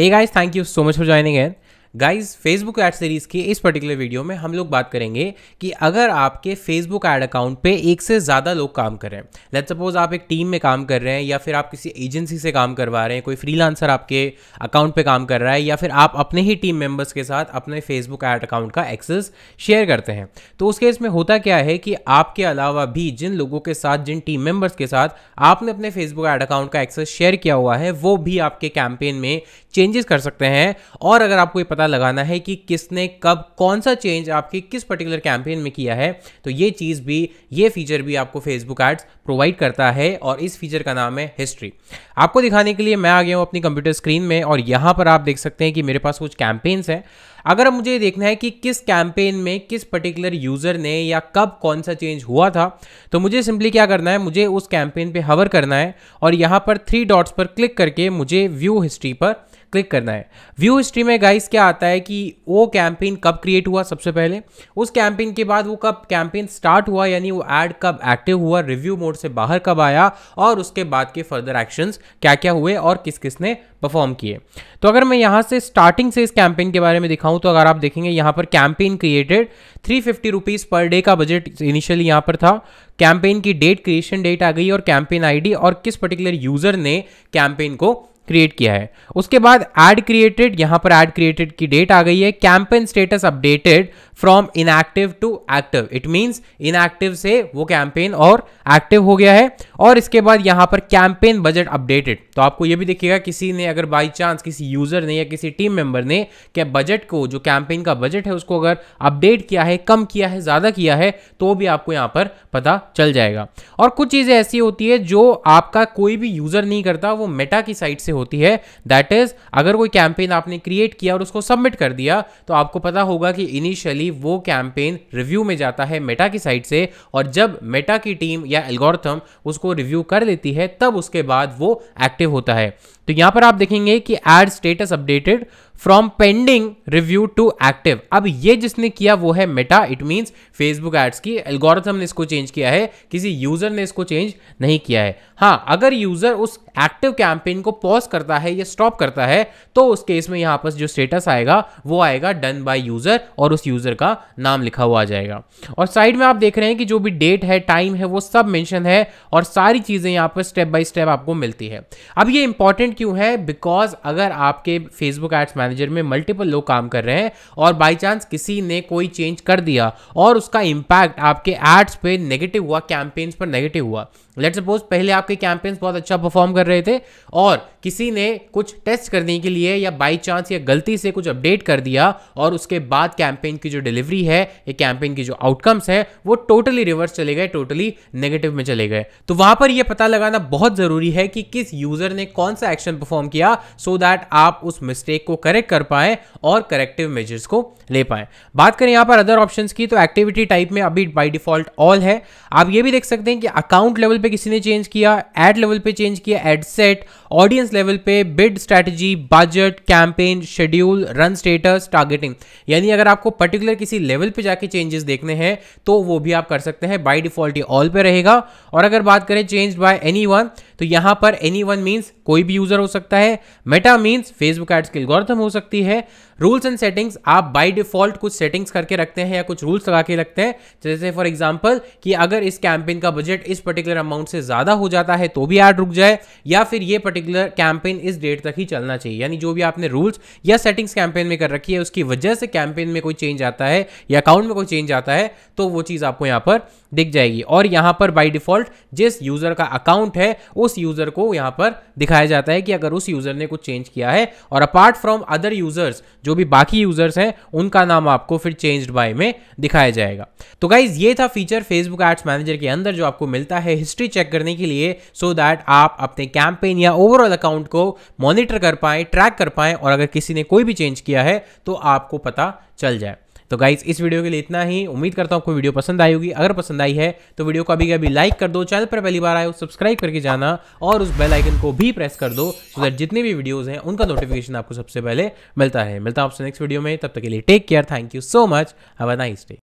Hey guys, thank you so much for joining in. Guys Facebook ad series के इस particular video में हम लोग बात करेंगे कि अगर आपके फेसबुक एड अकाउंट पे एक से ज़्यादा लोग काम कर रहे हैं लेट सपोज आप एक टीम में काम कर रहे हैं या फिर आप किसी एजेंसी से काम करवा रहे हैं कोई फ्रीलांसर आपके अकाउंट पे काम कर रहा है या फिर आप अपने ही टीम मेंबर्स के साथ अपने फेसबुक एड अकाउंट का एक्सेस शेयर करते हैं तो उस केस में होता क्या है कि आपके अलावा भी जिन लोगों के साथ जिन टीम मेंबर्स के साथ आपने अपने फेसबुक एड अकाउंट का एक्सेस शेयर किया हुआ है वो भी आपके कैंपेन में चेंजेस कर सकते हैं और अगर आपको ये पता पता लगाना है कि किसने कब कौन सा चेंज आपके किस पर्टिकुलर कैंपेन में किया है तो ये चीज़ भी ये फीचर भी आपको फेसबुक एड्स प्रोवाइड करता है और इस फीचर का नाम है हिस्ट्री आपको दिखाने के लिए मैं आ गया हूँ अपनी कंप्यूटर स्क्रीन में और यहाँ पर आप देख सकते हैं कि मेरे पास कुछ कैंपेन्स हैं अगर अब मुझे देखना है कि किस कैंपेन में किस पर्टिकुलर यूज़र ने या कब कौन सा चेंज हुआ था तो मुझे सिंपली क्या करना है मुझे उस कैंपेन पे हवर करना है और यहाँ पर थ्री डॉट्स पर क्लिक करके मुझे व्यू हिस्ट्री पर क्लिक करना है व्यू हिस्ट्री में गाइस क्या आता है कि वो कैंपेन कब क्रिएट हुआ सबसे पहले उस कैंपेन के बाद वो कब कैंपेन स्टार्ट हुआ यानी वो ऐड कब एक्टिव हुआ रिव्यू मोड से बाहर कब आया और उसके बाद के फर्दर एक्शंस क्या क्या हुए और किस किस ने परफॉर्म किए तो अगर मैं यहाँ से स्टार्टिंग से इस कैंपेन के बारे में दिखाऊँ तो अगर आप देखेंगे यहाँ पर campaign created three fifty rupees per day का बजट इनिशियली यहाँ पर था कैंपेन की डेट क्रिएशन डेट आ गई और कैंपेन आईडी और किस पर्टिकुलर यूज़र ने कैंपेन को क्रिएट किया है उसके बाद एड क्रिएटेड यहां पर एड क्रिएटेड की डेट आ गई है campaign status updated from inactive to active it means inactive से वो कैंपेन और एक्टिव हो गया है और इसके बाद यहाँ पर कैंपेन बजट अपडेटेड तो आपको ये भी देखिएगा किसी ने अगर बाई चांस किसी यूजर ने या किसी टीम मेंबर ने क्या बजट को जो कैंपेन का बजट है उसको अगर अपडेट किया है कम किया है ज़्यादा किया है तो भी आपको यहाँ पर पता चल जाएगा और कुछ चीज़ें ऐसी होती है जो आपका कोई भी यूजर नहीं करता वो मेटा की साइट से होती है दैट इज अगर कोई कैंपेन आपने क्रिएट किया और उसको सबमिट कर दिया तो आपको पता होगा कि इनिशियली बेसिकली वो कैंपेन रिव्यू में जाता है मेटा की साइड से और जब मेटा की टीम या एल्गोरथम उसको रिव्यू कर लेती है तब उसके बाद वो एक्टिव होता है तो यहाँ पर आप देखेंगे कि ad status updated from pending review to active अब ये जिसने किया वो है Meta it means Facebook ads की एल्गोरिथम ने इसको चेंज किया है किसी यूजर ने इसको चेंज नहीं किया है हाँ अगर यूजर उस एक्टिव कैंपेन को पॉज करता है या स्टॉप करता है तो उस केस में यहाँ पर जो स्टेटस आएगा वो आएगा डन बाई यूजर और उस यूजर का नाम लिखा हुआ आ जाएगा और साइड में आप देख रहे हैं कि जो भी डेट है टाइम है वो सब मैंशन है और सारी चीजें यहाँ पर स्टेप बाई स्टेप आपको मिलती है अब ये इंपॉर्टेंट क्यों है बिकॉज अगर आपके फेसबुक एड्स मैनेजर मैनेजर में मल्टीपल लोग काम कर रहे हैं और बाई चांस किसी ने कोई चेंज कर दिया और उसका इम्पैक्ट आपके एड्स पे नेगेटिव हुआ कैंपेन्स पर नेगेटिव हुआ लेट सपोज पहले आपके कैंपेन्स बहुत अच्छा परफॉर्म कर रहे थे और किसी ने कुछ टेस्ट करने के लिए या बाई चांस या गलती से कुछ अपडेट कर दिया और उसके बाद कैंपेन की जो डिलीवरी है या कैंपेन की जो आउटकम्स है वो टोटली रिवर्स चले गए टोटली नेगेटिव में चले गए तो वहां पर यह पता लगाना बहुत ज़रूरी है कि किस यूज़र ने कौन सा एक्शन परफॉर्म किया सो so दैट आप उस मिस्टेक को करेक्ट कर पाए और करेक्टिव मेजर्स को ले पाए बात करें यहां पर अदर ऑप्शन की तो एक्टिविटी टाइप में अभी बाई डिफॉल्ट ऑल है आप ये भी देख सकते हैं कि अकाउंट लेवल पर किसी ने चेंज किया एड लेवल पे चेंज किया एड सेट ऑडियंस लेवल पे bid strategy budget campaign schedule run status targeting यानी अगर आपको पर्टिकुलर किसी लेवल पे जाके चेंजेस देखने हैं तो वो भी आप कर सकते हैं बाई डिफॉल्ट ये ऑल पे रहेगा और अगर बात करें चेंज बाय एनी वन तो यहां पर एनी वन मीन्स कोई भी यूजर हो सकता है मेटा मीन्स फेसबुक एड्स की गौरतम हो सकती है रूल्स एंड सेटिंग्स आप बाई डिफॉल्ट कुछ सेटिंग्स करके रखते हैं या कुछ रूल्स लगा के रखते हैं जैसे फॉर एग्जाम्पल कि अगर इस कैंपेन का बजट इस पर्टिकुलर अमाउंट से ज़्यादा हो जाता है तो भी ऐड रुक जाए या फिर ये पर्टिकुलर कैंपेन इस डेट तक ही चलना चाहिए यानी जो भी आपने रूल्स या सेटिंग्स कैंपेन में कर रखी है उसकी वजह से कैंपेन में कोई चेंज आता है या अकाउंट में कोई चेंज आता है तो वो चीज़ आपको यहाँ पर दिख जाएगी और यहाँ पर बाई डिफॉल्ट जिस यूज़र का अकाउंट है उस उस यूज़र को यहां पर दिखाया जाता है कि अगर उस यूज़र ने कुछ चेंज किया है और अपार्ट फ्रॉम अदर यूज़र्स जो भी बाकी यूज़र्स हैं उनका नाम आपको फिर चेंज बाय में दिखाया जाएगा तो गाइज ये था फीचर फेसबुक एड्स मैनेजर के अंदर जो आपको मिलता है हिस्ट्री चेक करने के लिए सो so दैट आप अपने कैंपेन या ओवरऑल अकाउंट को मॉनिटर कर पाए ट्रैक कर पाए और अगर किसी ने कोई भी चेंज किया है तो आपको पता चल जाए तो गाइज इस वीडियो के लिए इतना ही उम्मीद करता हूँ आपको वीडियो पसंद आई होगी अगर पसंद आई है तो वीडियो को अभी अभी लाइक कर दो चैनल पर पहली बार आए हो सब्सक्राइब करके जाना और उस बेल आइकन को भी प्रेस कर दो सो दैट जितने भी वीडियोज हैं उनका नोटिफिकेशन आपको सबसे पहले मिलता है मिलता है आपसे नेक्स्ट वीडियो में तब तक के लिए take care thank you so much have a nice day